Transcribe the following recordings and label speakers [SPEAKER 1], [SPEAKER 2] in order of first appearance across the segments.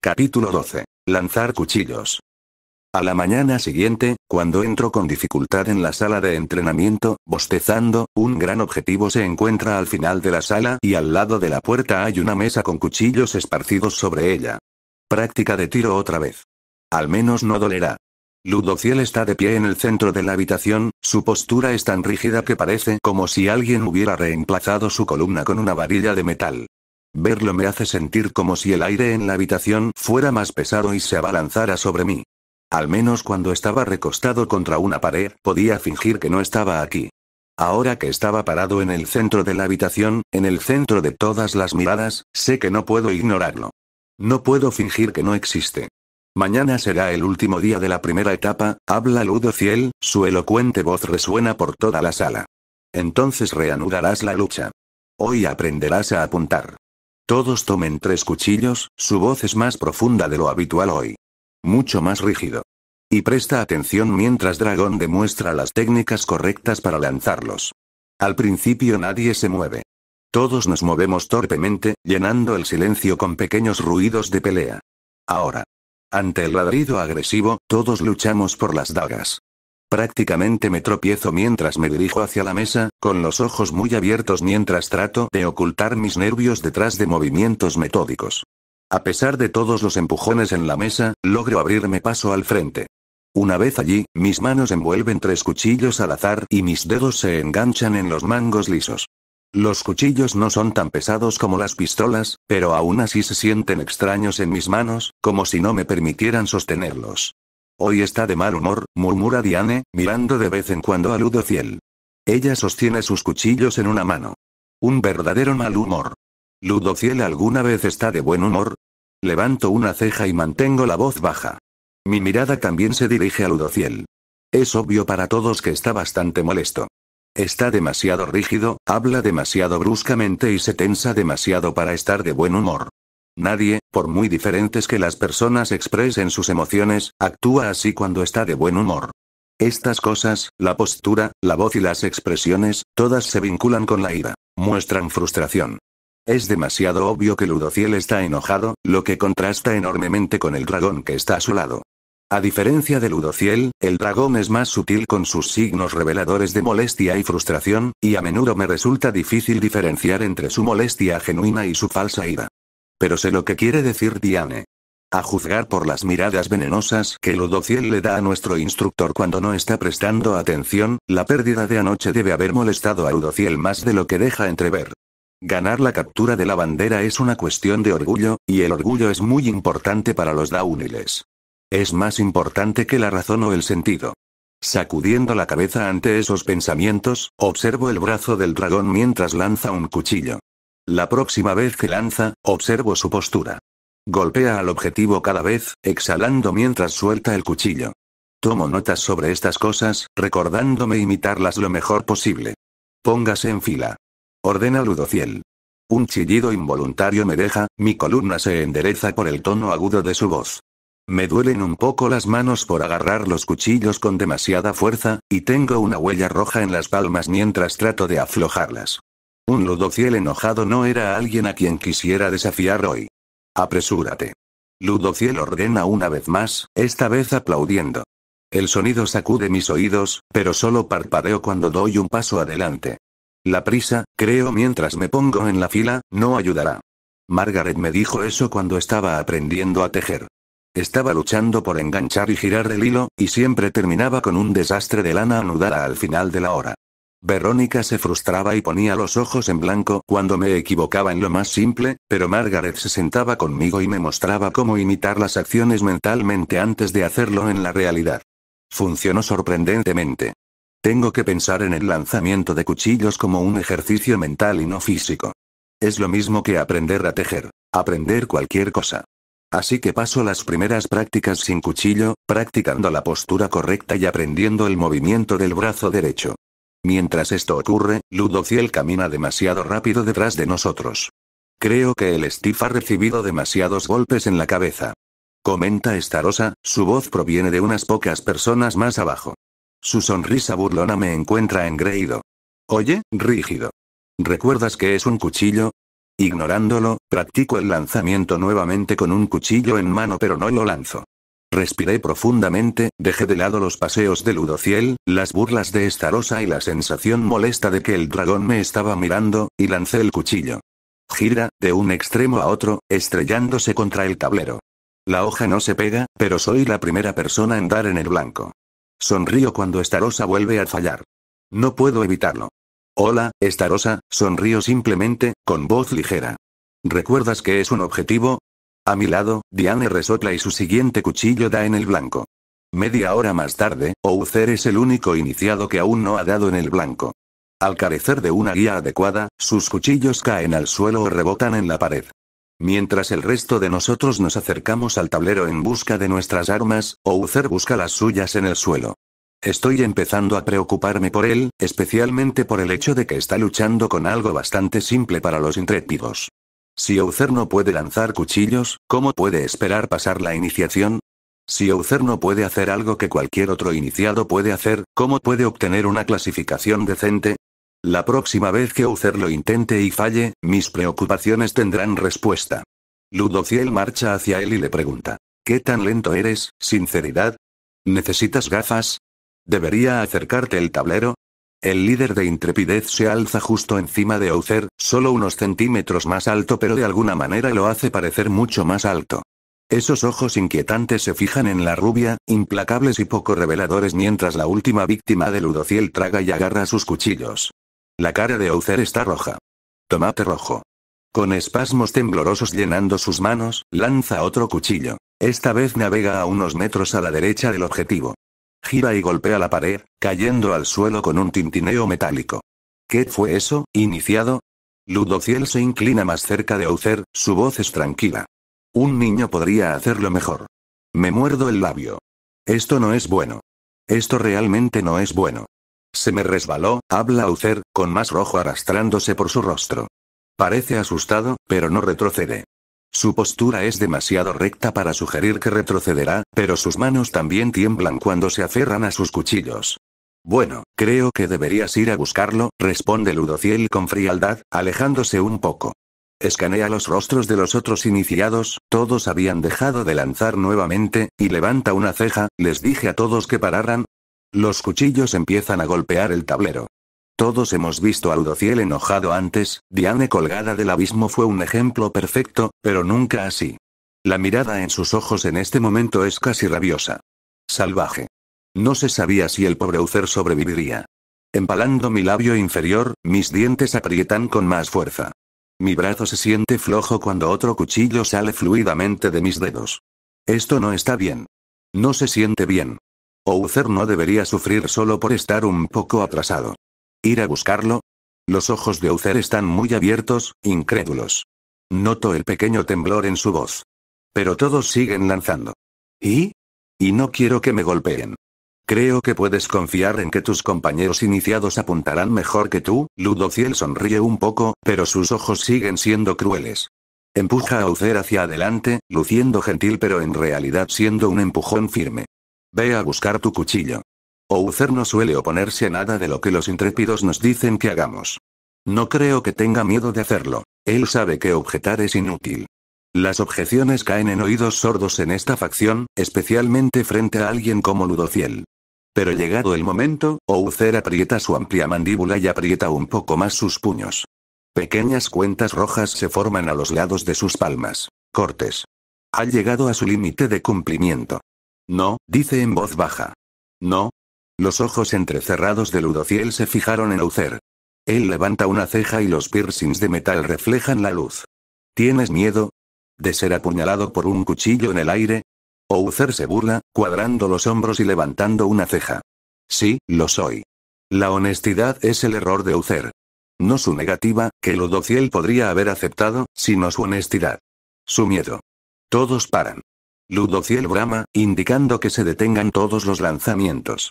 [SPEAKER 1] Capítulo 12. Lanzar cuchillos. A la mañana siguiente, cuando entro con dificultad en la sala de entrenamiento, bostezando, un gran objetivo se encuentra al final de la sala y al lado de la puerta hay una mesa con cuchillos esparcidos sobre ella. Práctica de tiro otra vez. Al menos no dolerá. Ludociel está de pie en el centro de la habitación, su postura es tan rígida que parece como si alguien hubiera reemplazado su columna con una varilla de metal. Verlo me hace sentir como si el aire en la habitación fuera más pesado y se abalanzara sobre mí. Al menos cuando estaba recostado contra una pared, podía fingir que no estaba aquí. Ahora que estaba parado en el centro de la habitación, en el centro de todas las miradas, sé que no puedo ignorarlo. No puedo fingir que no existe. Mañana será el último día de la primera etapa, habla Ludo Ciel, su elocuente voz resuena por toda la sala. Entonces reanudarás la lucha. Hoy aprenderás a apuntar. Todos tomen tres cuchillos, su voz es más profunda de lo habitual hoy. Mucho más rígido. Y presta atención mientras Dragón demuestra las técnicas correctas para lanzarlos. Al principio nadie se mueve. Todos nos movemos torpemente, llenando el silencio con pequeños ruidos de pelea. Ahora. Ante el ladrido agresivo, todos luchamos por las dagas. Prácticamente me tropiezo mientras me dirijo hacia la mesa, con los ojos muy abiertos mientras trato de ocultar mis nervios detrás de movimientos metódicos. A pesar de todos los empujones en la mesa, logro abrirme paso al frente. Una vez allí, mis manos envuelven tres cuchillos al azar y mis dedos se enganchan en los mangos lisos. Los cuchillos no son tan pesados como las pistolas, pero aún así se sienten extraños en mis manos, como si no me permitieran sostenerlos. Hoy está de mal humor, murmura Diane, mirando de vez en cuando a Ludociel. Ella sostiene sus cuchillos en una mano. Un verdadero mal humor. ¿Ludociel alguna vez está de buen humor. Levanto una ceja y mantengo la voz baja. Mi mirada también se dirige a Ludociel. Es obvio para todos que está bastante molesto. Está demasiado rígido, habla demasiado bruscamente y se tensa demasiado para estar de buen humor. Nadie, por muy diferentes que las personas expresen sus emociones, actúa así cuando está de buen humor. Estas cosas, la postura, la voz y las expresiones, todas se vinculan con la ira. Muestran frustración. Es demasiado obvio que Ludociel está enojado, lo que contrasta enormemente con el dragón que está a su lado. A diferencia de Ludociel, el dragón es más sutil con sus signos reveladores de molestia y frustración, y a menudo me resulta difícil diferenciar entre su molestia genuina y su falsa ira. Pero sé lo que quiere decir Diane. A juzgar por las miradas venenosas que Ludociel le da a nuestro instructor cuando no está prestando atención, la pérdida de anoche debe haber molestado a Ludociel más de lo que deja entrever. Ganar la captura de la bandera es una cuestión de orgullo, y el orgullo es muy importante para los Dauniles. Es más importante que la razón o el sentido. Sacudiendo la cabeza ante esos pensamientos, observo el brazo del dragón mientras lanza un cuchillo. La próxima vez que lanza, observo su postura. Golpea al objetivo cada vez, exhalando mientras suelta el cuchillo. Tomo notas sobre estas cosas, recordándome imitarlas lo mejor posible. Póngase en fila. Ordena Ludociel. Un chillido involuntario me deja, mi columna se endereza por el tono agudo de su voz. Me duelen un poco las manos por agarrar los cuchillos con demasiada fuerza, y tengo una huella roja en las palmas mientras trato de aflojarlas. Un Ludociel enojado no era alguien a quien quisiera desafiar hoy. Apresúrate. Ludociel ordena una vez más, esta vez aplaudiendo. El sonido sacude mis oídos, pero solo parpadeo cuando doy un paso adelante. La prisa, creo mientras me pongo en la fila, no ayudará. Margaret me dijo eso cuando estaba aprendiendo a tejer. Estaba luchando por enganchar y girar el hilo, y siempre terminaba con un desastre de lana anudada al final de la hora. Verónica se frustraba y ponía los ojos en blanco cuando me equivocaba en lo más simple, pero Margaret se sentaba conmigo y me mostraba cómo imitar las acciones mentalmente antes de hacerlo en la realidad. Funcionó sorprendentemente. Tengo que pensar en el lanzamiento de cuchillos como un ejercicio mental y no físico. Es lo mismo que aprender a tejer, aprender cualquier cosa. Así que paso las primeras prácticas sin cuchillo, practicando la postura correcta y aprendiendo el movimiento del brazo derecho. Mientras esto ocurre, Ludociel camina demasiado rápido detrás de nosotros. Creo que el Steve ha recibido demasiados golpes en la cabeza. Comenta Starosa, su voz proviene de unas pocas personas más abajo. Su sonrisa burlona me encuentra engreído. Oye, rígido. ¿Recuerdas que es un cuchillo? Ignorándolo, practico el lanzamiento nuevamente con un cuchillo en mano pero no lo lanzo. Respiré profundamente, dejé de lado los paseos de Ludociel, las burlas de Estarosa y la sensación molesta de que el dragón me estaba mirando, y lancé el cuchillo. Gira, de un extremo a otro, estrellándose contra el tablero. La hoja no se pega, pero soy la primera persona en dar en el blanco. Sonrío cuando Estarosa vuelve a fallar. No puedo evitarlo. Hola, Estarosa, sonrío simplemente, con voz ligera. ¿Recuerdas que es un objetivo? A mi lado, Diane resopla y su siguiente cuchillo da en el blanco. Media hora más tarde, Ouzer es el único iniciado que aún no ha dado en el blanco. Al carecer de una guía adecuada, sus cuchillos caen al suelo o rebotan en la pared. Mientras el resto de nosotros nos acercamos al tablero en busca de nuestras armas, Ouzer busca las suyas en el suelo. Estoy empezando a preocuparme por él, especialmente por el hecho de que está luchando con algo bastante simple para los intrépidos. Si Ozer no puede lanzar cuchillos, ¿cómo puede esperar pasar la iniciación? Si Ozer no puede hacer algo que cualquier otro iniciado puede hacer, ¿cómo puede obtener una clasificación decente? La próxima vez que Ozer lo intente y falle, mis preocupaciones tendrán respuesta. Ludociel marcha hacia él y le pregunta. ¿Qué tan lento eres, sinceridad? ¿Necesitas gafas? ¿Debería acercarte el tablero? El líder de Intrepidez se alza justo encima de Ozer, solo unos centímetros más alto pero de alguna manera lo hace parecer mucho más alto. Esos ojos inquietantes se fijan en la rubia, implacables y poco reveladores mientras la última víctima de Ludociel traga y agarra sus cuchillos. La cara de Ozer está roja. Tomate rojo. Con espasmos temblorosos llenando sus manos, lanza otro cuchillo. Esta vez navega a unos metros a la derecha del objetivo. Gira y golpea la pared, cayendo al suelo con un tintineo metálico. ¿Qué fue eso, iniciado? Ludociel se inclina más cerca de Aucer, su voz es tranquila. Un niño podría hacerlo mejor. Me muerdo el labio. Esto no es bueno. Esto realmente no es bueno. Se me resbaló, habla Aucer, con más rojo arrastrándose por su rostro. Parece asustado, pero no retrocede. Su postura es demasiado recta para sugerir que retrocederá, pero sus manos también tiemblan cuando se aferran a sus cuchillos. Bueno, creo que deberías ir a buscarlo, responde Ludociel con frialdad, alejándose un poco. Escanea los rostros de los otros iniciados, todos habían dejado de lanzar nuevamente, y levanta una ceja, les dije a todos que pararan. Los cuchillos empiezan a golpear el tablero. Todos hemos visto a Udociel enojado antes, Diane colgada del abismo fue un ejemplo perfecto, pero nunca así. La mirada en sus ojos en este momento es casi rabiosa. Salvaje. No se sabía si el pobre Uther sobreviviría. Empalando mi labio inferior, mis dientes aprietan con más fuerza. Mi brazo se siente flojo cuando otro cuchillo sale fluidamente de mis dedos. Esto no está bien. No se siente bien. Uther no debería sufrir solo por estar un poco atrasado. ¿Ir a buscarlo? Los ojos de Uther están muy abiertos, incrédulos. Noto el pequeño temblor en su voz. Pero todos siguen lanzando. ¿Y? Y no quiero que me golpeen. Creo que puedes confiar en que tus compañeros iniciados apuntarán mejor que tú, Ludociel sonríe un poco, pero sus ojos siguen siendo crueles. Empuja a Uther hacia adelante, luciendo gentil pero en realidad siendo un empujón firme. Ve a buscar tu cuchillo. Ouzer no suele oponerse a nada de lo que los intrépidos nos dicen que hagamos. No creo que tenga miedo de hacerlo. Él sabe que objetar es inútil. Las objeciones caen en oídos sordos en esta facción, especialmente frente a alguien como Ludociel. Pero llegado el momento, Ouzer aprieta su amplia mandíbula y aprieta un poco más sus puños. Pequeñas cuentas rojas se forman a los lados de sus palmas. Cortes. Ha llegado a su límite de cumplimiento. No, dice en voz baja. No, los ojos entrecerrados de Ludociel se fijaron en Uther. Él levanta una ceja y los piercings de metal reflejan la luz. ¿Tienes miedo? ¿De ser apuñalado por un cuchillo en el aire? Ucer se burla, cuadrando los hombros y levantando una ceja. Sí, lo soy. La honestidad es el error de Uther. No su negativa, que Ludociel podría haber aceptado, sino su honestidad. Su miedo. Todos paran. Ludociel brama, indicando que se detengan todos los lanzamientos.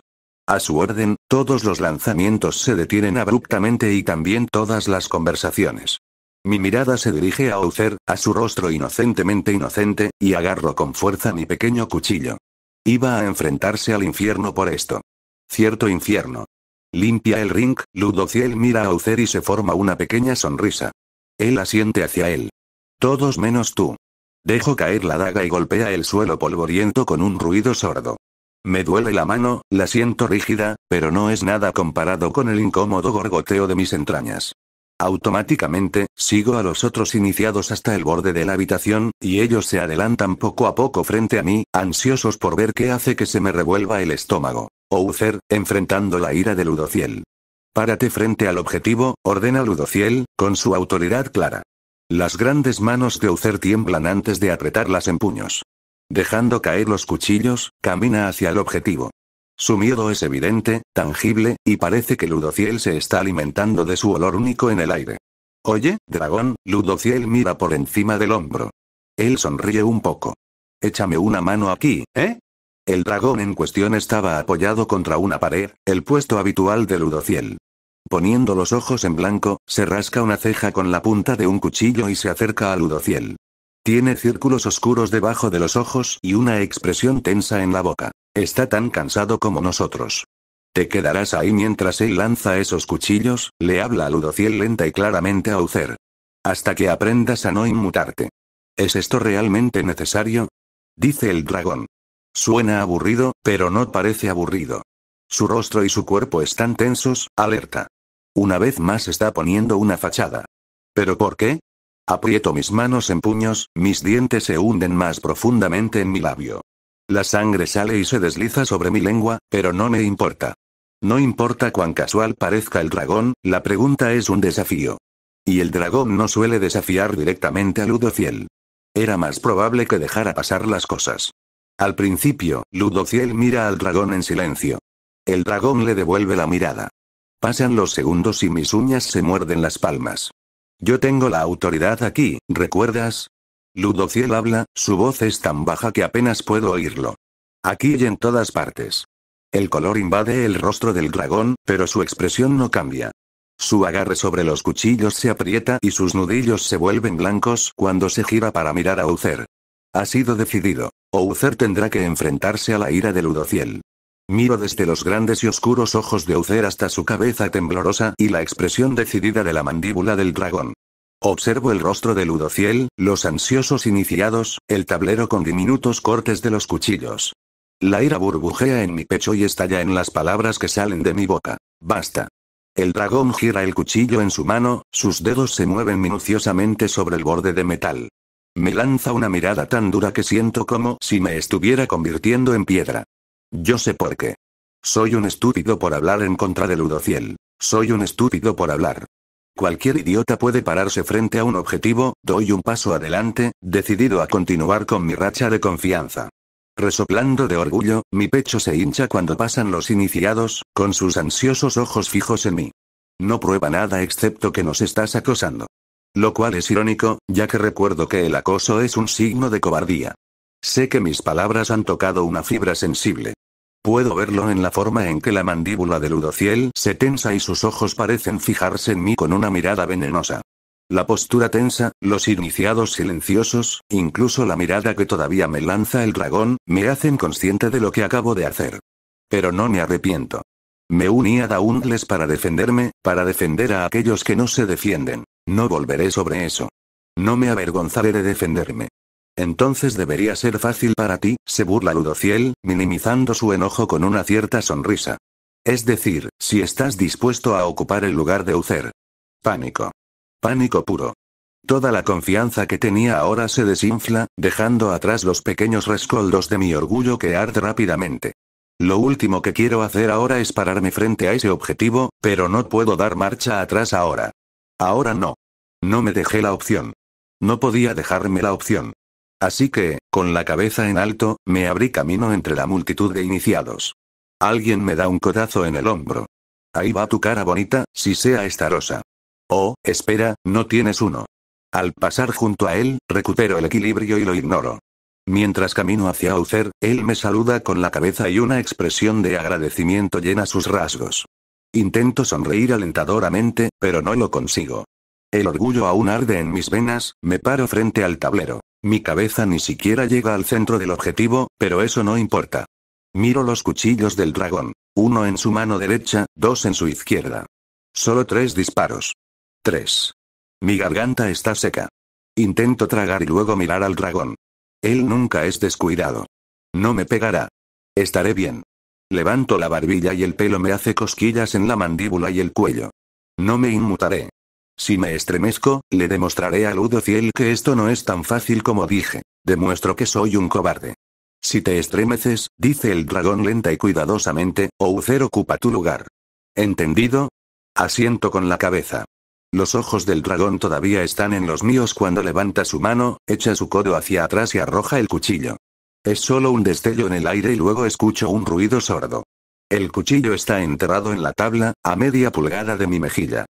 [SPEAKER 1] A su orden, todos los lanzamientos se detienen abruptamente y también todas las conversaciones. Mi mirada se dirige a Uther, a su rostro inocentemente inocente, y agarro con fuerza mi pequeño cuchillo. Iba a enfrentarse al infierno por esto. Cierto infierno. Limpia el ring, Ludociel mira a Uther y se forma una pequeña sonrisa. Él asiente hacia él. Todos menos tú. Dejo caer la daga y golpea el suelo polvoriento con un ruido sordo. Me duele la mano, la siento rígida, pero no es nada comparado con el incómodo gorgoteo de mis entrañas. Automáticamente, sigo a los otros iniciados hasta el borde de la habitación, y ellos se adelantan poco a poco frente a mí, ansiosos por ver qué hace que se me revuelva el estómago. Ouzer, enfrentando la ira de Ludociel. Párate frente al objetivo, ordena Ludociel, con su autoridad clara. Las grandes manos de Ouzer tiemblan antes de apretarlas en puños. Dejando caer los cuchillos, camina hacia el objetivo. Su miedo es evidente, tangible, y parece que Ludociel se está alimentando de su olor único en el aire. Oye, dragón, Ludociel mira por encima del hombro. Él sonríe un poco. Échame una mano aquí, ¿eh? El dragón en cuestión estaba apoyado contra una pared, el puesto habitual de Ludociel. Poniendo los ojos en blanco, se rasca una ceja con la punta de un cuchillo y se acerca a Ludociel. Tiene círculos oscuros debajo de los ojos y una expresión tensa en la boca. Está tan cansado como nosotros. Te quedarás ahí mientras él lanza esos cuchillos, le habla a Ludociel lenta y claramente a Uther. Hasta que aprendas a no inmutarte. ¿Es esto realmente necesario? Dice el dragón. Suena aburrido, pero no parece aburrido. Su rostro y su cuerpo están tensos, alerta. Una vez más está poniendo una fachada. ¿Pero por qué? Aprieto mis manos en puños, mis dientes se hunden más profundamente en mi labio. La sangre sale y se desliza sobre mi lengua, pero no me importa. No importa cuán casual parezca el dragón, la pregunta es un desafío. Y el dragón no suele desafiar directamente a Ludociel. Era más probable que dejara pasar las cosas. Al principio, Ludociel mira al dragón en silencio. El dragón le devuelve la mirada. Pasan los segundos y mis uñas se muerden las palmas. Yo tengo la autoridad aquí, ¿recuerdas? Ludociel habla, su voz es tan baja que apenas puedo oírlo. Aquí y en todas partes. El color invade el rostro del dragón, pero su expresión no cambia. Su agarre sobre los cuchillos se aprieta y sus nudillos se vuelven blancos cuando se gira para mirar a Uther. Ha sido decidido. Uther tendrá que enfrentarse a la ira de Ludociel. Miro desde los grandes y oscuros ojos de Ucer hasta su cabeza temblorosa y la expresión decidida de la mandíbula del dragón. Observo el rostro de Ludociel, los ansiosos iniciados, el tablero con diminutos cortes de los cuchillos. La ira burbujea en mi pecho y estalla en las palabras que salen de mi boca. Basta. El dragón gira el cuchillo en su mano, sus dedos se mueven minuciosamente sobre el borde de metal. Me lanza una mirada tan dura que siento como si me estuviera convirtiendo en piedra. Yo sé por qué. Soy un estúpido por hablar en contra de Ludociel. Soy un estúpido por hablar. Cualquier idiota puede pararse frente a un objetivo, doy un paso adelante, decidido a continuar con mi racha de confianza. Resoplando de orgullo, mi pecho se hincha cuando pasan los iniciados, con sus ansiosos ojos fijos en mí. No prueba nada excepto que nos estás acosando. Lo cual es irónico, ya que recuerdo que el acoso es un signo de cobardía. Sé que mis palabras han tocado una fibra sensible. Puedo verlo en la forma en que la mandíbula de Ludociel se tensa y sus ojos parecen fijarse en mí con una mirada venenosa. La postura tensa, los iniciados silenciosos, incluso la mirada que todavía me lanza el dragón, me hacen consciente de lo que acabo de hacer. Pero no me arrepiento. Me uní a Daundles para defenderme, para defender a aquellos que no se defienden. No volveré sobre eso. No me avergonzaré de defenderme. Entonces debería ser fácil para ti, se burla Ludociel, minimizando su enojo con una cierta sonrisa. Es decir, si estás dispuesto a ocupar el lugar de Ucer. Pánico. Pánico puro. Toda la confianza que tenía ahora se desinfla, dejando atrás los pequeños rescoldos de mi orgullo que arde rápidamente. Lo último que quiero hacer ahora es pararme frente a ese objetivo, pero no puedo dar marcha atrás ahora. Ahora no. No me dejé la opción. No podía dejarme la opción. Así que, con la cabeza en alto, me abrí camino entre la multitud de iniciados. Alguien me da un codazo en el hombro. Ahí va tu cara bonita, si sea esta rosa. Oh, espera, no tienes uno. Al pasar junto a él, recupero el equilibrio y lo ignoro. Mientras camino hacia Auser, él me saluda con la cabeza y una expresión de agradecimiento llena sus rasgos. Intento sonreír alentadoramente, pero no lo consigo. El orgullo aún arde en mis venas, me paro frente al tablero. Mi cabeza ni siquiera llega al centro del objetivo, pero eso no importa. Miro los cuchillos del dragón. Uno en su mano derecha, dos en su izquierda. Solo tres disparos. Tres. Mi garganta está seca. Intento tragar y luego mirar al dragón. Él nunca es descuidado. No me pegará. Estaré bien. Levanto la barbilla y el pelo me hace cosquillas en la mandíbula y el cuello. No me inmutaré. Si me estremezco, le demostraré a Ciel que esto no es tan fácil como dije. Demuestro que soy un cobarde. Si te estremeces, dice el dragón lenta y cuidadosamente, Oucer ocupa tu lugar. ¿Entendido? Asiento con la cabeza. Los ojos del dragón todavía están en los míos cuando levanta su mano, echa su codo hacia atrás y arroja el cuchillo. Es solo un destello en el aire y luego escucho un ruido sordo. El cuchillo está enterrado en la tabla, a media pulgada de mi mejilla.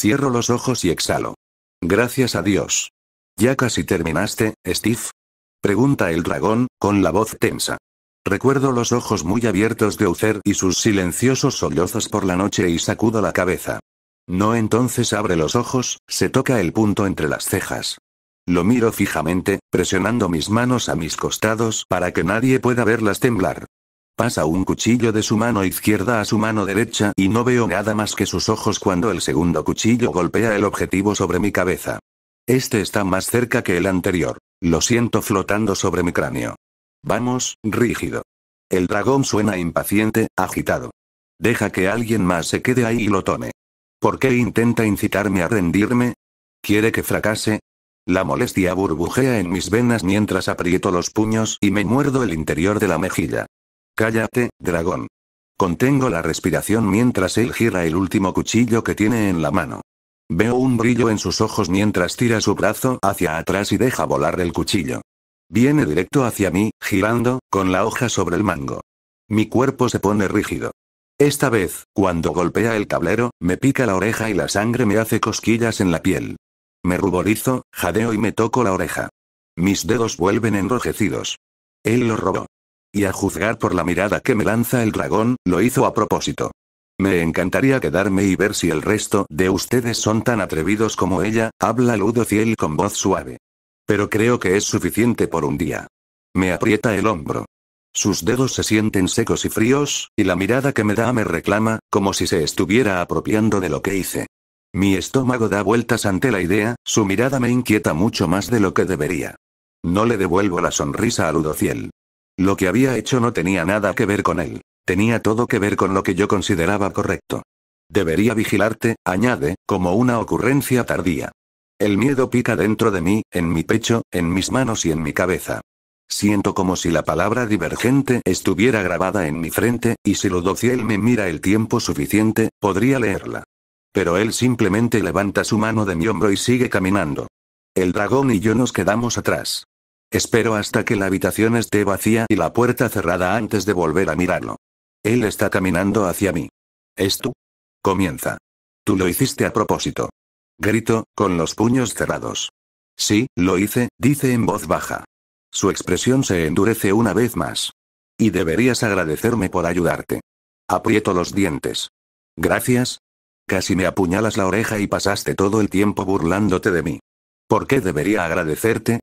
[SPEAKER 1] Cierro los ojos y exhalo. Gracias a Dios. ¿Ya casi terminaste, Steve? Pregunta el dragón, con la voz tensa. Recuerdo los ojos muy abiertos de Uther y sus silenciosos sollozos por la noche y sacudo la cabeza. No entonces abre los ojos, se toca el punto entre las cejas. Lo miro fijamente, presionando mis manos a mis costados para que nadie pueda verlas temblar. Pasa un cuchillo de su mano izquierda a su mano derecha y no veo nada más que sus ojos cuando el segundo cuchillo golpea el objetivo sobre mi cabeza. Este está más cerca que el anterior. Lo siento flotando sobre mi cráneo. Vamos, rígido. El dragón suena impaciente, agitado. Deja que alguien más se quede ahí y lo tome. ¿Por qué intenta incitarme a rendirme? ¿Quiere que fracase? La molestia burbujea en mis venas mientras aprieto los puños y me muerdo el interior de la mejilla. Cállate, dragón. Contengo la respiración mientras él gira el último cuchillo que tiene en la mano. Veo un brillo en sus ojos mientras tira su brazo hacia atrás y deja volar el cuchillo. Viene directo hacia mí, girando, con la hoja sobre el mango. Mi cuerpo se pone rígido. Esta vez, cuando golpea el tablero, me pica la oreja y la sangre me hace cosquillas en la piel. Me ruborizo, jadeo y me toco la oreja. Mis dedos vuelven enrojecidos. Él lo robó. Y a juzgar por la mirada que me lanza el dragón, lo hizo a propósito. Me encantaría quedarme y ver si el resto de ustedes son tan atrevidos como ella, habla Ludo Ciel con voz suave. Pero creo que es suficiente por un día. Me aprieta el hombro. Sus dedos se sienten secos y fríos, y la mirada que me da me reclama, como si se estuviera apropiando de lo que hice. Mi estómago da vueltas ante la idea, su mirada me inquieta mucho más de lo que debería. No le devuelvo la sonrisa a Ludociel. Lo que había hecho no tenía nada que ver con él. Tenía todo que ver con lo que yo consideraba correcto. Debería vigilarte, añade, como una ocurrencia tardía. El miedo pica dentro de mí, en mi pecho, en mis manos y en mi cabeza. Siento como si la palabra divergente estuviera grabada en mi frente, y si Ludociel me mira el tiempo suficiente, podría leerla. Pero él simplemente levanta su mano de mi hombro y sigue caminando. El dragón y yo nos quedamos atrás. Espero hasta que la habitación esté vacía y la puerta cerrada antes de volver a mirarlo. Él está caminando hacia mí. ¿Es tú? Comienza. Tú lo hiciste a propósito. Grito, con los puños cerrados. Sí, lo hice, dice en voz baja. Su expresión se endurece una vez más. Y deberías agradecerme por ayudarte. Aprieto los dientes. Gracias. Casi me apuñalas la oreja y pasaste todo el tiempo burlándote de mí. ¿Por qué debería agradecerte?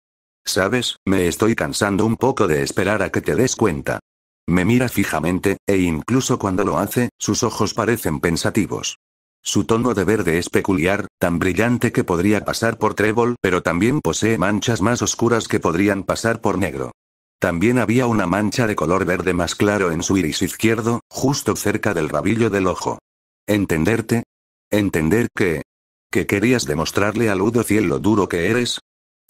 [SPEAKER 1] Sabes, me estoy cansando un poco de esperar a que te des cuenta. Me mira fijamente, e incluso cuando lo hace, sus ojos parecen pensativos. Su tono de verde es peculiar, tan brillante que podría pasar por trébol, pero también posee manchas más oscuras que podrían pasar por negro. También había una mancha de color verde más claro en su iris izquierdo, justo cerca del rabillo del ojo. ¿Entenderte? ¿Entender que... que querías demostrarle al Udo Ciel lo duro que eres?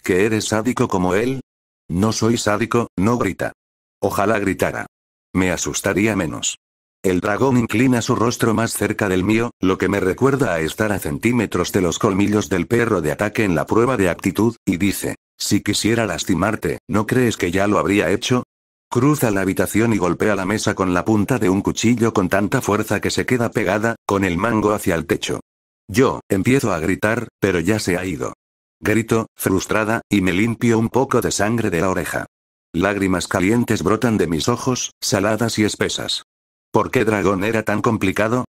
[SPEAKER 1] ¿Que eres sádico como él? No soy sádico, no grita. Ojalá gritara. Me asustaría menos. El dragón inclina su rostro más cerca del mío, lo que me recuerda a estar a centímetros de los colmillos del perro de ataque en la prueba de actitud, y dice, si quisiera lastimarte, ¿no crees que ya lo habría hecho? Cruza la habitación y golpea la mesa con la punta de un cuchillo con tanta fuerza que se queda pegada, con el mango hacia el techo. Yo, empiezo a gritar, pero ya se ha ido. Grito, frustrada, y me limpio un poco de sangre de la oreja. Lágrimas calientes brotan de mis ojos, saladas y espesas. ¿Por qué dragón era tan complicado?